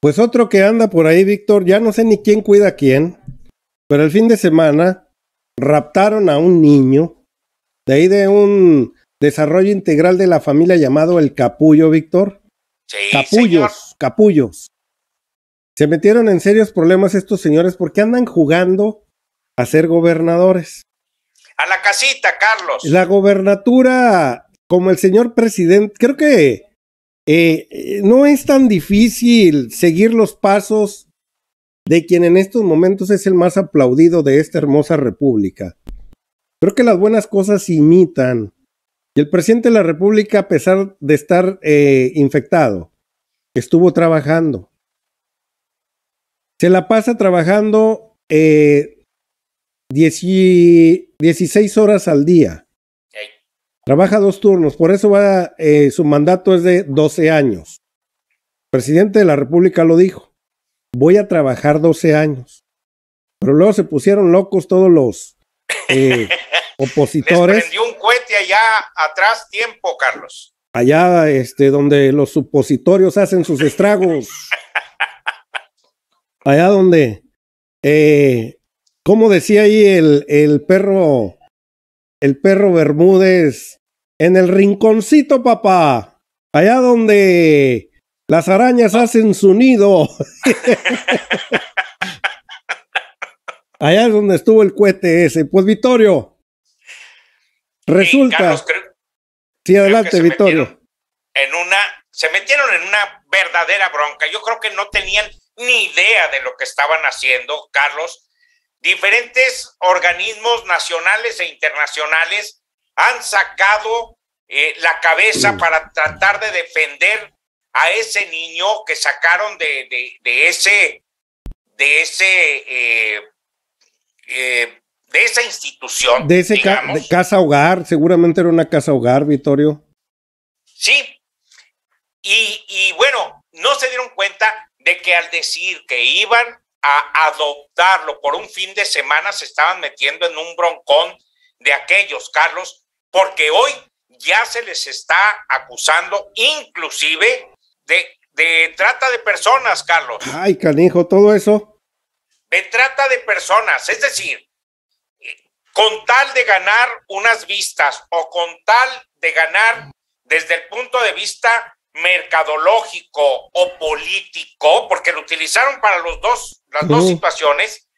Pues otro que anda por ahí, Víctor, ya no sé ni quién cuida a quién, pero el fin de semana raptaron a un niño de ahí de un desarrollo integral de la familia llamado el capullo, Víctor. Sí, capullos, capullos. Se metieron en serios problemas estos señores porque andan jugando a ser gobernadores. A la casita, Carlos. La gobernatura, como el señor presidente, creo que eh, eh, no es tan difícil seguir los pasos de quien en estos momentos es el más aplaudido de esta hermosa república. Creo que las buenas cosas se imitan. Y el presidente de la República, a pesar de estar eh, infectado, estuvo trabajando. Se la pasa trabajando 16 horas al día. Trabaja dos turnos, por eso va, eh, su mandato es de 12 años. presidente de la República lo dijo, voy a trabajar 12 años. Pero luego se pusieron locos todos los eh, opositores. Les prendió un cohete allá atrás tiempo, Carlos. Allá este, donde los supositorios hacen sus estragos. allá donde, eh, como decía ahí el perro el perro Bermúdez en el rinconcito, papá. Allá donde las arañas hacen su nido. Allá es donde estuvo el cohete ese. Pues Vittorio, resulta. sí, adelante, Vittorio. En una, se metieron en una verdadera bronca. Yo creo que no tenían ni idea de lo que estaban haciendo, Carlos diferentes organismos nacionales e internacionales han sacado eh, la cabeza mm. para tratar de defender a ese niño que sacaron de, ese de ese eh, eh, de esa institución de ese casa hogar seguramente era una casa hogar Vittorio sí y bueno no se dieron cuenta de que al decir que iban a adoptarlo por un fin de semana se estaban metiendo en un broncón de aquellos, Carlos, porque hoy ya se les está acusando inclusive de, de trata de personas, Carlos. Ay, canijo, todo eso. De trata de personas, es decir, eh, con tal de ganar unas vistas o con tal de ganar desde el punto de vista mercadológico o político, porque lo utilizaron para los dos, las dos situaciones,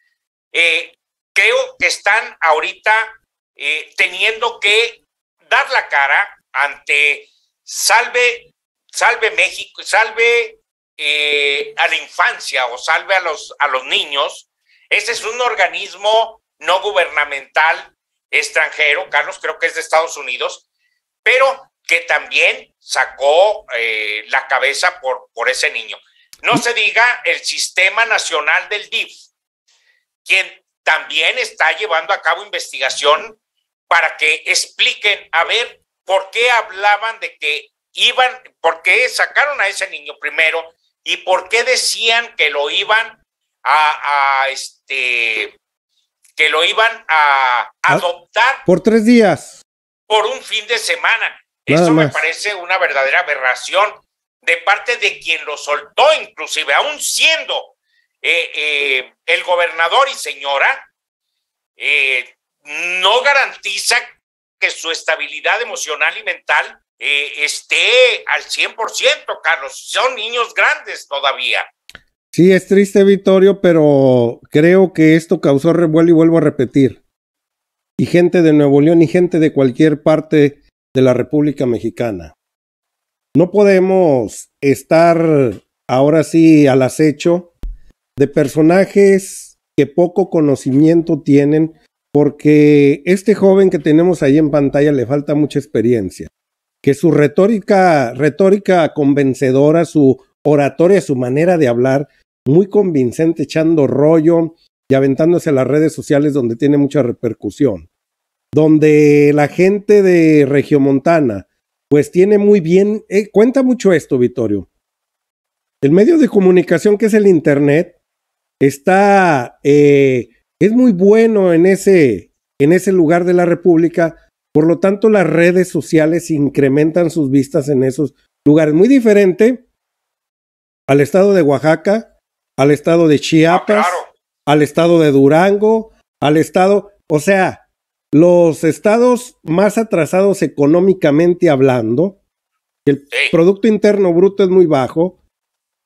eh, creo que están ahorita eh, teniendo que dar la cara ante salve, salve México, salve eh, a la infancia o salve a los, a los niños. Ese es un organismo no gubernamental extranjero, Carlos, creo que es de Estados Unidos, pero que también sacó eh, la cabeza por, por ese niño. No se diga el Sistema Nacional del DIF, quien también está llevando a cabo investigación para que expliquen, a ver, por qué hablaban de que iban, por qué sacaron a ese niño primero y por qué decían que lo iban a, a este, que lo iban a ah. adoptar. Por tres días. Por un fin de semana. Eso me parece una verdadera aberración de parte de quien lo soltó, inclusive, aún siendo eh, eh, el gobernador y señora, eh, no garantiza que su estabilidad emocional y mental esté al 100%, Carlos. Son niños grandes todavía. Sí, es triste, Vittorio, pero creo que esto causó revuelo y vuelvo a repetir. Y gente de Nuevo León y gente de cualquier parte de la República Mexicana. No podemos estar ahora sí al acecho de personajes que poco conocimiento tienen porque este joven que tenemos ahí en pantalla le falta mucha experiencia, que su retórica, retórica convencedora, su oratoria, su manera de hablar, muy convincente, echando rollo y aventándose a las redes sociales donde tiene mucha repercusión donde la gente de Regiomontana, pues tiene muy bien, eh, cuenta mucho esto, Vittorio. El medio de comunicación que es el Internet está, eh, es muy bueno en ese, en ese lugar de la República, por lo tanto las redes sociales incrementan sus vistas en esos lugares. Muy diferente al estado de Oaxaca, al estado de ah, Chiapas, al estado de Durango, al estado, o sea, los estados más atrasados económicamente hablando, el Producto Interno Bruto es muy bajo,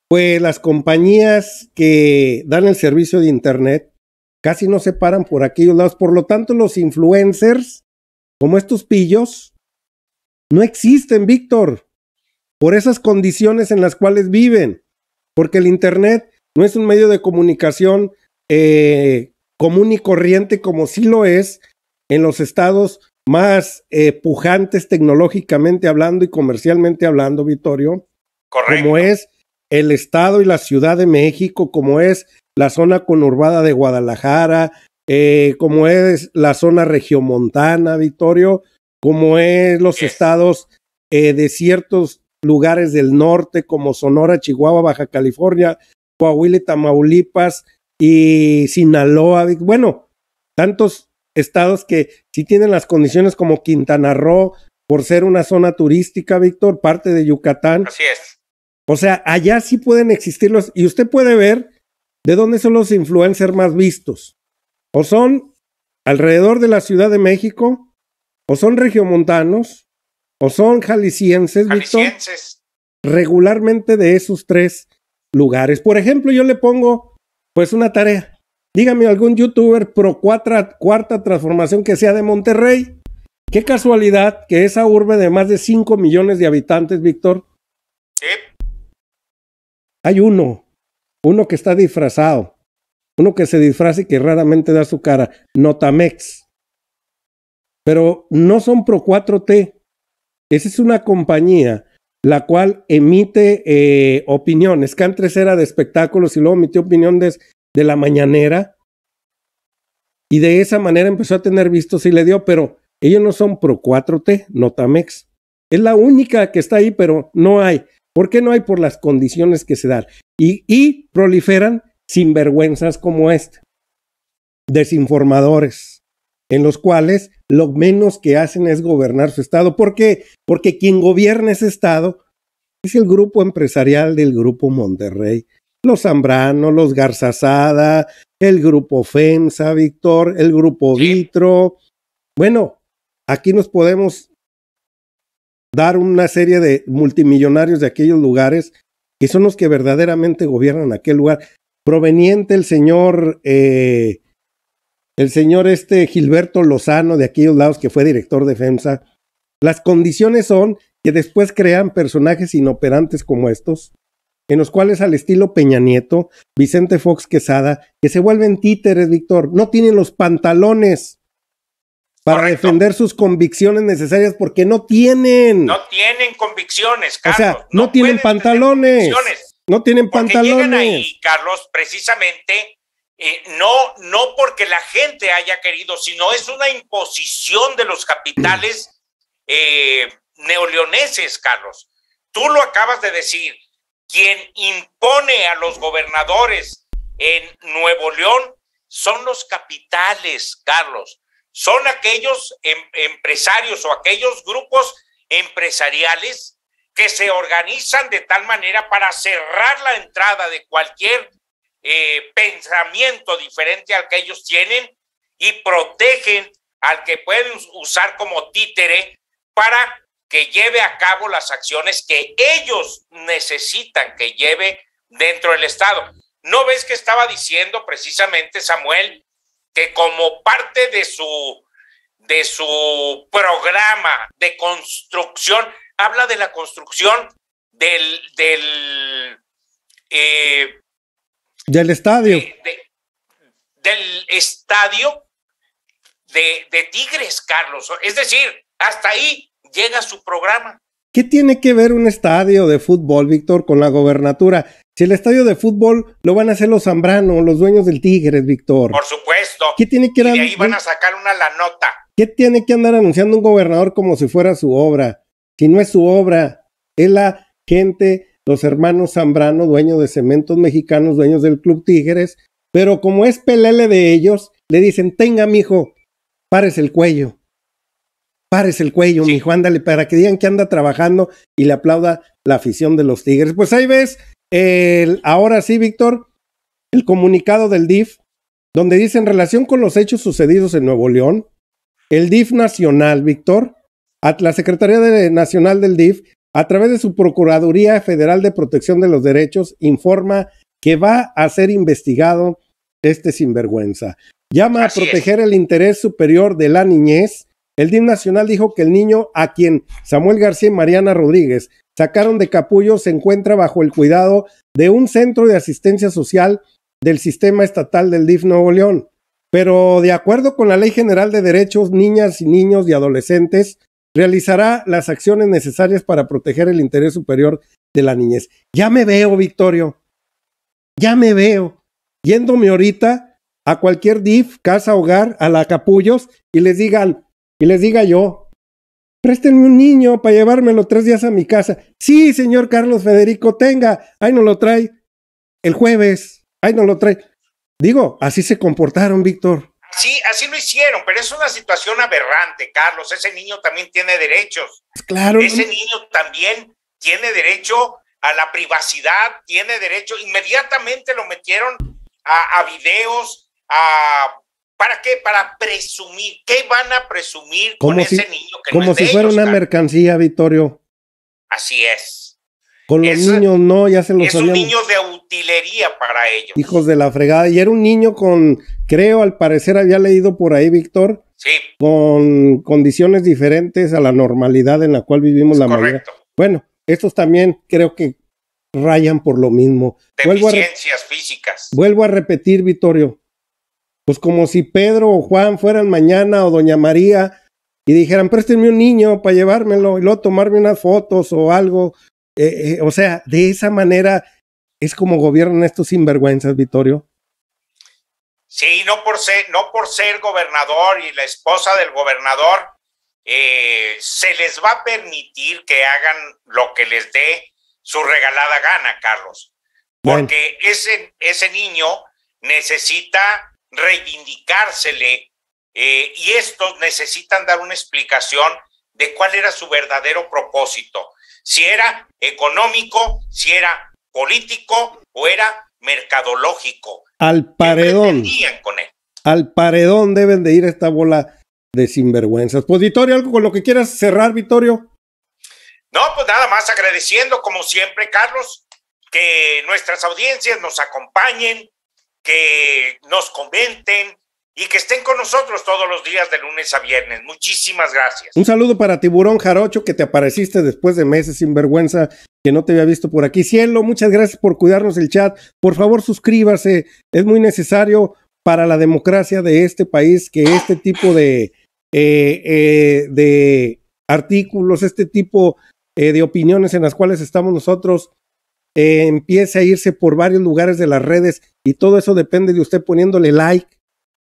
pues las compañías que dan el servicio de Internet casi no se paran por aquellos lados. Por lo tanto, los influencers, como estos pillos, no existen, Víctor, por esas condiciones en las cuales viven, porque el Internet no es un medio de comunicación eh, común y corriente como sí lo es en los estados más eh, pujantes tecnológicamente hablando y comercialmente hablando, Vittorio. Como es el estado y la Ciudad de México, como es la zona conurbada de Guadalajara, eh, como es la zona regiomontana, Vittorio, como es los estados eh, de ciertos lugares del norte, como Sonora, Chihuahua, Baja California, Coahuila, Tamaulipas y Sinaloa. Bueno, tantos estados que sí tienen las condiciones como Quintana Roo, por ser una zona turística, Víctor, parte de Yucatán. Así es. O sea, allá sí pueden existirlos y usted puede ver de dónde son los influencers más vistos. O son alrededor de la Ciudad de México, o son regiomontanos, o son jaliscienses, jaliscienses. Regularmente de esos tres lugares. Por ejemplo, yo le pongo pues una tarea. Dígame algún youtuber pro cuarta, cuarta transformación que sea de Monterrey. Qué casualidad que esa urbe de más de 5 millones de habitantes, Víctor. Sí. Hay uno, uno que está disfrazado, uno que se disfraza y que raramente da su cara, Notamex. Pero no son Pro 4T. Esa es una compañía la cual emite eh, opiniones, que antes era de espectáculos y luego emitió opiniones de la mañanera. Y de esa manera empezó a tener vistos y le dio, pero ellos no son pro 4T, Notamex. Es la única que está ahí, pero no hay. ¿Por qué no hay? Por las condiciones que se dan. Y, y proliferan sinvergüenzas como este Desinformadores, en los cuales lo menos que hacen es gobernar su estado. ¿Por qué? Porque quien gobierna ese estado es el grupo empresarial del Grupo Monterrey, los Zambrano, los Garzazada, el grupo FEMSA, Víctor, el grupo Vitro. Bueno, aquí nos podemos dar una serie de multimillonarios de aquellos lugares que son los que verdaderamente gobiernan aquel lugar. Proveniente el señor, eh, el señor este Gilberto Lozano de aquellos lados que fue director de FEMSA. Las condiciones son que después crean personajes inoperantes como estos, en los cuales al estilo Peña Nieto, Vicente Fox Quesada, que se vuelven títeres, Víctor, no tienen los pantalones para defender sus convicciones necesarias porque no tienen. No tienen convicciones, Carlos. O sea, no, tienen pantalones. No tienen pantalones. ahí, Carlos, precisamente, eh, no, no porque la gente haya querido, sino es una imposición de los capitales eh, neoleoneses, Carlos. Tú lo acabas de decir quien impone a los gobernadores en Nuevo León son los capitales, Carlos. Son aquellos em, empresarios o aquellos grupos empresariales que se organizan de tal manera para cerrar la entrada de cualquier eh, pensamiento diferente al que ellos tienen y protegen al que pueden usar como títere para que lleve a cabo las acciones que ellos necesitan que lleve dentro del Estado. ¿No ves que estaba diciendo precisamente Samuel que como parte de su, de su programa de construcción, habla de la construcción del... del estadio. Eh, del estadio de Tigres, Carlos. Es decir, hasta ahí llega su programa. ¿Qué tiene que ver un estadio de fútbol, Víctor, con la gobernatura? Si el estadio de fútbol lo van a hacer los Zambrano, los dueños del Tigres, Víctor. Por supuesto. ¿Qué tiene que y ahí van a sacar una la nota. ¿Qué tiene que andar anunciando un gobernador como si fuera su obra? Si no es su obra, es la gente, los hermanos Zambrano, dueños de cementos mexicanos, dueños del Club Tigres, pero como es pelele de ellos, le dicen, tenga, mijo, pares el cuello pares el cuello, mi para que digan que anda trabajando y le aplauda la afición de los Tigres. Pues ahí ves, el, ahora sí, Víctor, el comunicado del DIF, donde dice en relación con los hechos sucedidos en Nuevo León, el DIF Nacional, Víctor, la Secretaría Nacional del DIF, a través de su Procuraduría Federal de Protección de los Derechos, informa que va a ser investigado este sinvergüenza. Llama a proteger el interés superior de la niñez el DIF Nacional dijo que el niño a quien Samuel García y Mariana Rodríguez sacaron de capullo se encuentra bajo el cuidado de un centro de asistencia social del sistema estatal del DIF Nuevo León. Pero de acuerdo con la Ley General de Derechos Niñas y Niños y Adolescentes, realizará las acciones necesarias para proteger el interés superior de la niñez. Ya me veo, Victorio. Ya me veo. Yéndome ahorita a cualquier DIF, casa, hogar, a la capullos y les digan, y les diga yo, présteme un niño para llevármelo tres días a mi casa. Sí, señor Carlos Federico, tenga, ahí no lo trae el jueves, ahí no lo trae. Digo, así se comportaron, Víctor. Sí, así lo hicieron, pero es una situación aberrante, Carlos. Ese niño también tiene derechos. Pues claro. Ese niño también tiene derecho a la privacidad, tiene derecho. Inmediatamente lo metieron a videos, a ¿Para qué? Para presumir. ¿Qué van a presumir con ese niño que Como si fuera una mercancía, Vittorio. Así es. Con los niños, no, ya se los Es un niño de utilería para ellos. Hijos de la fregada. Y era un niño con, creo, al parecer había leído por ahí, Víctor. Sí. Con condiciones diferentes a la normalidad en la cual vivimos la mayoría. Bueno, estos también creo que rayan por lo mismo. Deficiencias vuelvo físicas. Vuelvo a repetir, Vittorio pues como si Pedro o Juan fueran mañana o Doña María y dijeran, préstenme un niño para llevármelo y luego tomarme unas fotos o algo. Eh, eh, o sea, de esa manera es como gobiernan estos sinvergüenzas, Vitorio. Sí, no por ser, no por ser gobernador y la esposa del gobernador, eh, se les va a permitir que hagan lo que les dé su regalada gana, Carlos. Porque ese, ese niño necesita reivindicársele eh, y estos necesitan dar una explicación de cuál era su verdadero propósito, si era económico, si era político o era mercadológico. Al paredón. Al paredón deben de ir esta bola de sinvergüenzas. Pues Vittorio algo con lo que quieras cerrar, Vitorio. No, pues nada más agradeciendo como siempre, Carlos, que nuestras audiencias nos acompañen, que nos comenten y que estén con nosotros todos los días de lunes a viernes. Muchísimas gracias. Un saludo para Tiburón Jarocho, que te apareciste después de meses sin vergüenza, que no te había visto por aquí. Cielo, muchas gracias por cuidarnos el chat. Por favor, suscríbase. Es muy necesario para la democracia de este país que este tipo de, eh, eh, de artículos, este tipo eh, de opiniones en las cuales estamos nosotros, eh, empiece a irse por varios lugares de las redes y todo eso depende de usted poniéndole like,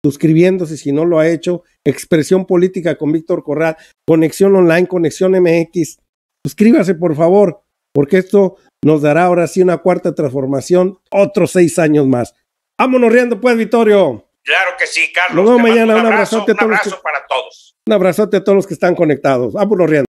suscribiéndose si no lo ha hecho, Expresión Política con Víctor Corral, Conexión Online, Conexión MX. Suscríbase por favor, porque esto nos dará ahora sí una cuarta transformación, otros seis años más. Vámonos riendo pues, Vittorio. Claro que sí, Carlos. mañana. Un, abrazo, un abrazo a todos. Un abrazote a todos los que están conectados. Vámonos riendo.